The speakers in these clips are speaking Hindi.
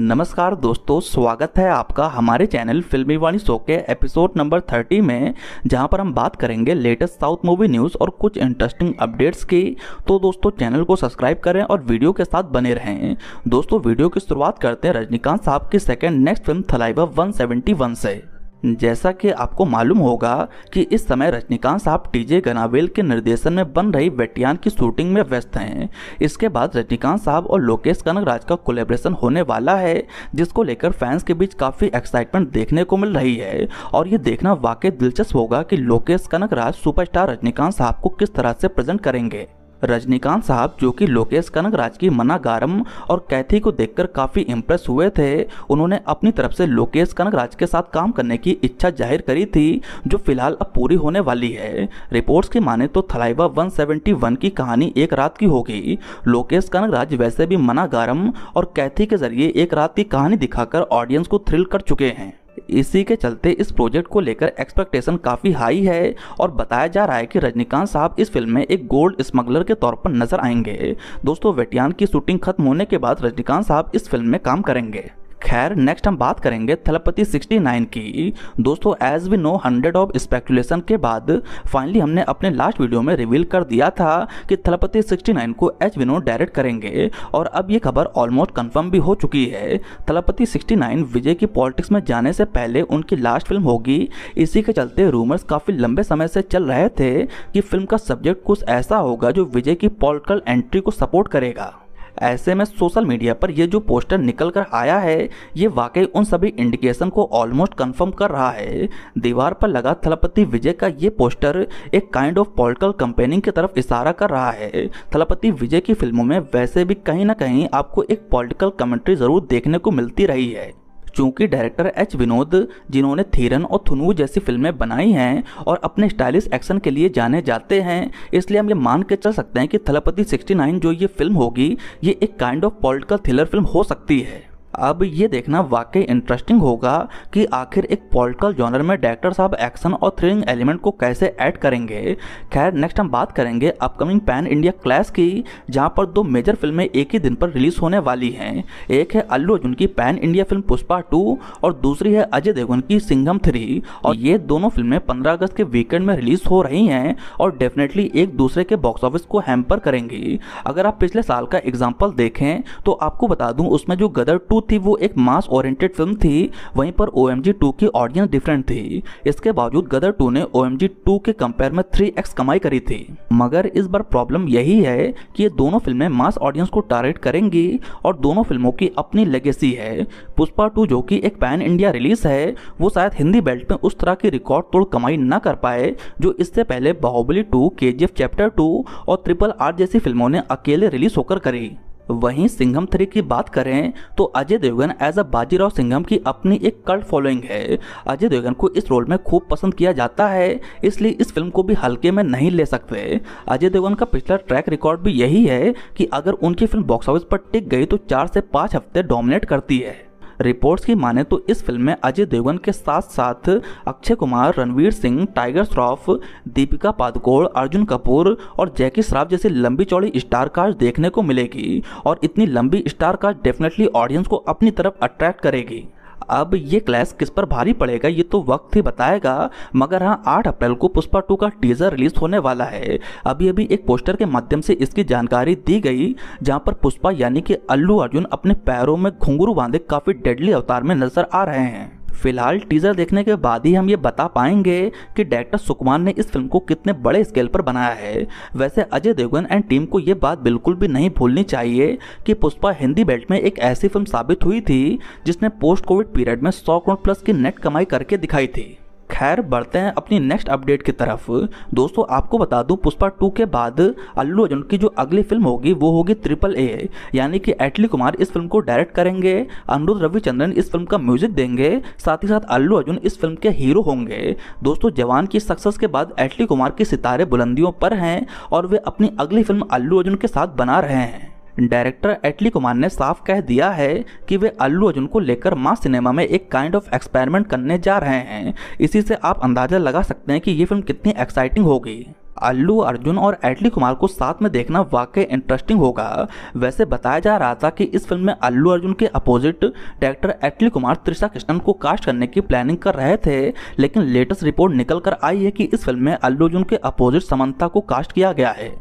नमस्कार दोस्तों स्वागत है आपका हमारे चैनल फिल्मी वाणी शो के एपिसोड नंबर 30 में जहां पर हम बात करेंगे लेटेस्ट साउथ मूवी न्यूज़ और कुछ इंटरेस्टिंग अपडेट्स की तो दोस्तों चैनल को सब्सक्राइब करें और वीडियो के साथ बने रहें दोस्तों वीडियो की शुरुआत करते हैं रजनीकांत साहब की second next film Thalaiva one से जैसा कि आपको मालूम होगा कि इस समय रजनीकांत साहब टीजे गनावेल के निर्देशन में बन रही वेटियान की शूटिंग में व्यस्त हैं इसके बाद रजनीकांत साहब और लोकेश कनक राज का कोलेब्रेशन होने वाला है जिसको लेकर फैंस के बीच काफ़ी एक्साइटमेंट देखने को मिल रही है और ये देखना वाकई दिलचस्प होगा कि लोकेश कनगराज सुपरस्टार रजनीकांत साहब को किस तरह से प्रेजेंट करेंगे रजनीकांत साहब जो कि लोकेश कनक राज की मना गारम और कैथी को देखकर काफ़ी इम्प्रेस हुए थे उन्होंने अपनी तरफ से लोकेश कनक राज के साथ काम करने की इच्छा जाहिर करी थी जो फिलहाल अब पूरी होने वाली है रिपोर्ट्स की माने तो थलाइवा 171 की कहानी एक रात की होगी लोकेश कनक राज वैसे भी मना गारम और कैथी के जरिए एक रात की कहानी दिखाकर ऑडियंस को थ्रिल कर चुके हैं इसी के चलते इस प्रोजेक्ट को लेकर एक्सपेक्टेशन काफ़ी हाई है और बताया जा रहा है कि रजनीकांत साहब इस फिल्म में एक गोल्ड स्मगलर के तौर पर नजर आएंगे दोस्तों वेटियान की शूटिंग खत्म होने के बाद रजनीकांत साहब इस फिल्म में काम करेंगे खैर नेक्स्ट हम बात करेंगे थलपति 69 की दोस्तों as we know hundred of speculation के बाद फाइनली हमने अपने लास्ट वीडियो में रिवील कर दिया था कि थलपति 69 को एच विनो डायरेक्ट करेंगे और अब ये खबर ऑलमोस्ट कंफर्म भी हो चुकी है थलपति 69 विजय की पॉलिटिक्स में जाने से पहले उनकी लास्ट फिल्म होगी इसी के चलते रूमर्स काफ़ी लंबे समय से चल रहे थे कि फिल्म का सब्जेक्ट कुछ ऐसा होगा जो विजय की पॉलिटिकल एंट्री को सपोर्ट करेगा ऐसे में सोशल मीडिया पर यह जो पोस्टर निकल कर आया है ये वाकई उन सभी इंडिकेशन को ऑलमोस्ट कंफर्म कर रहा है दीवार पर लगा थलपति विजय का ये पोस्टर एक काइंड ऑफ पॉलिटिकल कंपेनिंग की तरफ इशारा कर रहा है थलपति विजय की फिल्मों में वैसे भी कहीं ना कहीं आपको एक पॉलिटिकल कमेंट्री जरूर देखने को मिलती रही है चूंकि डायरेक्टर एच विनोद जिन्होंने थीरन और थुनू जैसी फिल्में बनाई हैं और अपने स्टाइलिश एक्शन के लिए जाने जाते हैं इसलिए हम ये मान के चल सकते हैं कि थलपति 69 जो ये फिल्म होगी ये एक kind of political thriller film हो सकती है अब ये देखना वाकई इंटरेस्टिंग होगा कि आखिर एक पॉलिटिकल जॉनर में डायरेक्टर साहब एक्शन और थ्रिलिंग एलिमेंट को कैसे ऐड करेंगे खैर नेक्स्ट हम बात करेंगे अपकमिंग पैन इंडिया क्लैश की जहां पर दो मेजर फिल्में एक ही दिन पर रिलीज होने वाली हैं एक है अल्लू अर्जुन की pan India film Pushpa two और दूसरी है अजय देवगन की सिंघम थ्री और ये दोनों फिल्में पंद्रह अगस्त के वीकेंड में रिलीज हो रही हैं और डेफिनेटली एक दूसरे के बॉक्स ऑफिस को हैम्पर करेंगी अगर आप पिछले साल का एग्जाम्पल देखें तो आपको बता दूँ उसमें जो गदर टू टू थी वो एक मास ओरिएंटेड फिल्म थी वहीं पर ओ एम जी टू की ऑडियंस डिफरेंट थी इसके बावजूद गदर टू ने ओ एम टू के कंपेयर में थ्री एक्स कमाई करी थी मगर इस बार प्रॉब्लम यही है कि ये दोनों फिल्में मास ऑडियंस को टारगेट करेंगी और दोनों फिल्मों की अपनी लेगेसी है पुष्पा टू जो कि एक पैन इंडिया रिलीज है वो शायद हिंदी बेल्ट में उस तरह की रिकॉर्ड तोड़ कमाई ना कर पाए जो इससे पहले बाहुबली टू के चैप्टर टू और ट्रिपल आर जैसी फिल्मों ने अकेले रिलीज होकर करी वहीं सिंघम थ्री की बात करें तो अजय देवगन एज अ बाजीराव सिंघम की अपनी एक कल्ट फॉलोइंग है अजय देवगन को इस रोल में खूब पसंद किया जाता है इसलिए इस फिल्म को भी हल्के में नहीं ले सकते अजय देवगन का पिछला ट्रैक रिकॉर्ड भी यही है कि अगर उनकी फिल्म बॉक्स ऑफिस पर टिक गई तो चार से पाँच हफ्ते डोमिनेट करती है रिपोर्ट्स की माने तो इस फिल्म में अजय देवगन के साथ साथ अक्षय कुमार रणवीर सिंह टाइगर श्रॉफ दीपिका पादुकोण अर्जुन कपूर और जैकी श्रॉफ जैसी लंबी चौड़ी स्टार कास्ट देखने को मिलेगी और इतनी लंबी स्टार कास्ट डेफिनेटली ऑडियंस को अपनी तरफ अट्रैक्ट करेगी अब ये क्लैश किस पर भारी पड़ेगा ये तो वक्त ही बताएगा मगर हाँ आठ अप्रैल को पुष्पा टू का टीजर रिलीज होने वाला है अभी अभी एक पोस्टर के माध्यम से इसकी जानकारी दी गई जहाँ पर पुष्पा यानी कि अल्लू अर्जुन अपने पैरों में घुंगरू बांधे काफी डेडली अवतार में नजर आ रहे हैं फिलहाल टीजर देखने के बाद ही हम ये बता पाएंगे कि डायरेक्टर सुकुमार ने इस फिल्म को कितने बड़े स्केल पर बनाया है वैसे अजय देवगन एंड टीम को ये बात बिल्कुल भी नहीं भूलनी चाहिए कि पुष्पा हिंदी बेल्ट में एक ऐसी फिल्म साबित हुई थी जिसने पोस्ट कोविड पीरियड में सौ करोड़ प्लस की नेट कमाई करके दिखाई थी खैर बढ़ते हैं अपनी नेक्स्ट अपडेट की तरफ दोस्तों आपको बता दूं पुष्पा टू के बाद अल्लू अर्जुन की जो अगली फिल्म होगी वो होगी ट्रिपल ए यानी कि एटली कुमार इस फिल्म को डायरेक्ट करेंगे अनुरुद्ध रविचंद्रन इस फिल्म का म्यूजिक देंगे साथ ही साथ अल्लू अर्जुन इस फिल्म के हीरो होंगे दोस्तों जवान की सक्सेस के बाद एटली कुमार के सितारे बुलंदियों पर हैं और वे अपनी अगली फिल्म अल्लू अर्जुन के साथ बना रहे हैं डायरेक्टर एटली कुमार ने साफ कह दिया है कि वे अल्लू अर्जुन को लेकर माँ सिनेमा में एक काइंड ऑफ एक्सपेरिमेंट करने जा रहे हैं इसी से आप अंदाजा लगा सकते हैं कि ये फिल्म कितनी एक्साइटिंग होगी अल्लू अर्जुन और एटली कुमार को साथ में देखना वाकई इंटरेस्टिंग होगा वैसे बताया जा रहा था कि इस फिल्म में अल्लू अर्जुन के अपोजिट डायरेक्टर एटली कुमार त्रिशा कृष्णन को कास्ट करने की प्लानिंग कर रहे थे लेकिन लेटेस्ट रिपोर्ट निकल कर आई है कि इस फिल्म में अल्लू अर्जुन के अपोजिट समंता को कास्ट किया गया है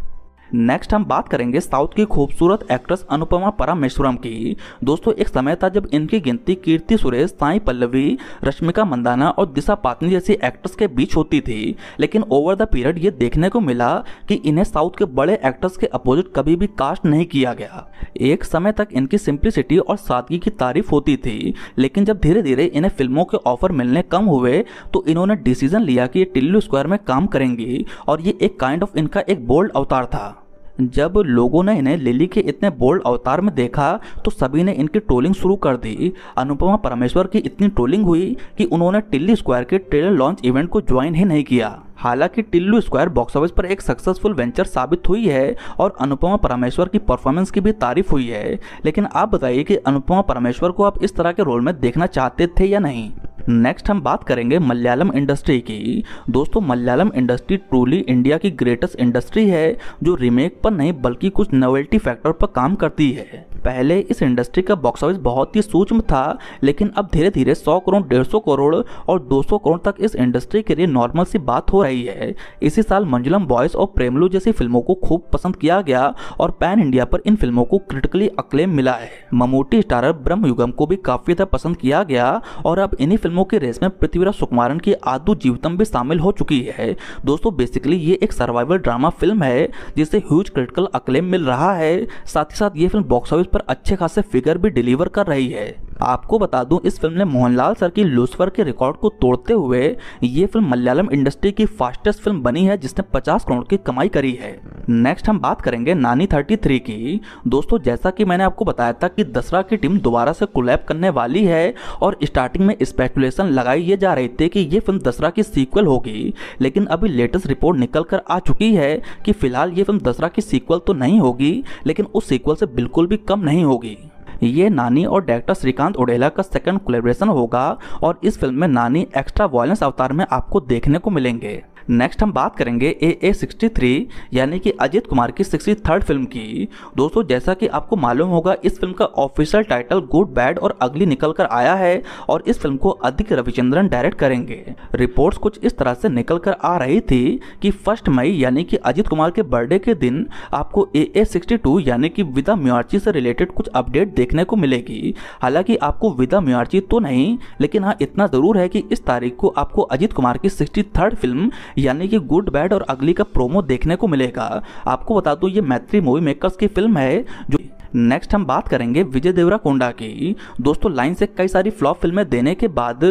नेक्स्ट हम बात करेंगे साउथ की खूबसूरत एक्ट्रेस अनुपमा परामेश्वरम की दोस्तों एक समय था जब इनकी गिनती कीर्ति सुरेश साई पल्लवी रश्मिका मंदाना और दिशा पाटनी जैसी एक्ट्रेस के बीच होती थी लेकिन ओवर द पीरियड ये देखने को मिला कि इन्हें साउथ के बड़े एक्ट्रेस के अपोजिट कभी भी कास्ट नहीं किया गया एक समय तक इनकी सिंप्लिसिटी और सादगी की तारीफ होती थी लेकिन जब धीरे धीरे इन्हें फिल्मों के ऑफर मिलने कम हुए तो इन्होंने डिसीजन लिया कि ये टिल्लू स्क्वायर में काम करेंगी और ये एक काइंड ऑफ इनका एक बोल्ड अवतार था जब लोगों ने इन्हें लिली के इतने बोल्ड अवतार में देखा तो सभी ने इनकी ट्रोलिंग शुरू कर दी अनुपमा परमेश्वर की इतनी ट्रोलिंग हुई कि उन्होंने टिल्ली स्क्वायर के ट्रेलर लॉन्च इवेंट को ज्वाइन ही नहीं किया हालांकि टिल्लू स्क्वायर बॉक्स ऑफिस पर एक सक्सेसफुल वेंचर साबित हुई है और अनुपमा परमेश्वर की परफॉर्मेंस की भी तारीफ हुई है लेकिन आप बताइए कि अनुपमा परमेश्वर को आप इस तरह के रोल में देखना चाहते थे या नहीं नेक्स्ट हम बात करेंगे मलयालम इंडस्ट्री की दोस्तों मलयालम इंडस्ट्री ट्रूली इंडिया की ग्रेटेस्ट इंडस्ट्री है जो रिमेक पर नहीं बल्कि कुछ नोवेल्टी फैक्टर पर काम करती है पहले इस इंडस्ट्री का बॉक्स ऑफिस बहुत ही सूक्ष्म था लेकिन अब धीरे धीरे 100 करोड़ 150 करोड़ और 200 करोड़ तक इस इंडस्ट्री के लिए नॉर्मल सी बात हो रही है इसी साल मंजुलम बॉयज और प्रेमलू जैसी फिल्मों को खूब पसंद किया गया और पैन इंडिया पर इन फिल्मों को क्रिटिकली अक्लेम मिला है ममूटी स्टारर ब्रह्म युगम को भी काफी ज्यादा पसंद किया गया और अब इन्हीं फिल्म फिल्मों की रेस में पृथ्वीराज सुकुमारन की आदू जीवतम भी शामिल हो चुकी है दोस्तों बेसिकली ये एक सर्वाइवल ड्रामा फिल्म है जिसे ह्यूज क्रिटिकल अक्लेम मिल रहा है साथ ही साथ ये फिल्म बॉक्स ऑफिस पर अच्छे खासे फिगर भी डिलीवर कर रही है आपको बता दूं इस फिल्म ने मोहनलाल सर की लूसफर के रिकॉर्ड को तोड़ते हुए ये फिल्म मलयालम इंडस्ट्री की फास्टेस्ट फिल्म बनी है जिसने 50 करोड़ की कमाई करी है नेक्स्ट हम बात करेंगे नानी 33 की दोस्तों जैसा कि मैंने आपको बताया था कि दसरा की टीम दोबारा से कोलैब करने वाली है और स्टार्टिंग में स्पेकुलेशन लगाई ये जा रही थी कि ये फिल्म दसरा की सीक्वल होगी लेकिन अभी लेटेस्ट रिपोर्ट निकल कर आ चुकी है कि फिलहाल ये फिल्म दसरा की सीक्वल तो नहीं होगी लेकिन उस सीक्वल से बिल्कुल भी कम नहीं होगी ये नानी और डायरेक्टर श्रीकांत ओडेला का सेकंड कोलेब्रेशन होगा और इस फिल्म में नानी एक्स्ट्रा वॉयलेंस अवतार में आपको देखने को मिलेंगे नेक्स्ट हम बात करेंगे ए ए सिक्सटी थ्री यानी कि अजित कुमार की सिक्सटी थर्ड फिल्म की दोस्तों जैसा कि आपको मालूम होगा इस फिल्म का ऑफिशियल टाइटल गुड बैड और अगली निकल कर आया है और इस फिल्म को अधिक रविचंद्रन डायरेक्ट करेंगे रिपोर्ट्स कुछ इस तरह से निकल कर आ रही थी कि फर्स्ट मई यानी कि अजित कुमार के बर्थडे के दिन आपको ए ए सिक्सटी टू यानी कि विदा म्यूआर्ची से रिलेटेड कुछ अपडेट देखने को मिलेगी हालांकि आपको विदा म्यूआर्ची तो नहीं लेकिन हाँ इतना ज़रूर है कि इस तारीख को आपको अजित कुमार की सिक्सटी थर्ड फिल्म यानी कि गुड बैड और अगली का प्रोमो देखने को मिलेगा आपको बता दूं ये मैत्री मूवी मेकर्स की फिल्म है जो नेक्स्ट हम बात करेंगे विजय देवरा कोंडा की दोस्तों लाइन से कई सारी फ्लॉप फिल्में देने के बाद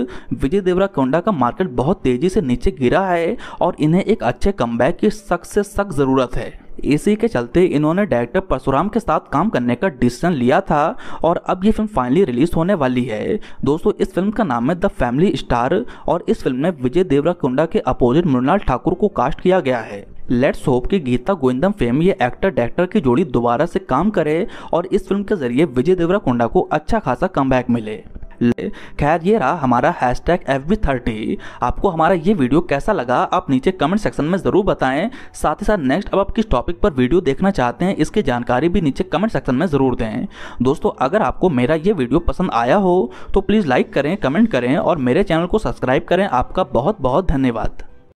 विजय देवरा कोंडा का मार्केट बहुत तेजी से नीचे गिरा है और इन्हें एक अच्छे कम की सख्त से सख्त ज़रूरत है इसी के चलते इन्होंने डायरेक्टर परशुराम के साथ काम करने का डिसीजन लिया था और अब ये फिल्म फाइनली रिलीज होने वाली है दोस्तों इस फिल्म का नाम है द फैमिली स्टार और इस फिल्म में विजय देवरा कुंडा के अपोजिट मृणाल ठाकुर को कास्ट किया गया है लेट्स होप कि गीता गोविंदम फेम ये एक्टर डायरेक्टर की जोड़ी दोबारा से काम करे और इस फिल्म के जरिए विजय देवरा कुंडा को अच्छा खासा कमबैक मिले खैर ये रहा हमारा हैश टैग एफ थर्टी आपको हमारा ये वीडियो कैसा लगा आप नीचे कमेंट सेक्शन में ज़रूर बताएं साथ ही साथ नेक्स्ट अब आप किस टॉपिक पर वीडियो देखना चाहते हैं इसकी जानकारी भी नीचे कमेंट सेक्शन में ज़रूर दें दोस्तों अगर आपको मेरा ये वीडियो पसंद आया हो तो प्लीज़ लाइक करें कमेंट करें और मेरे चैनल को सब्सक्राइब करें आपका बहुत बहुत धन्यवाद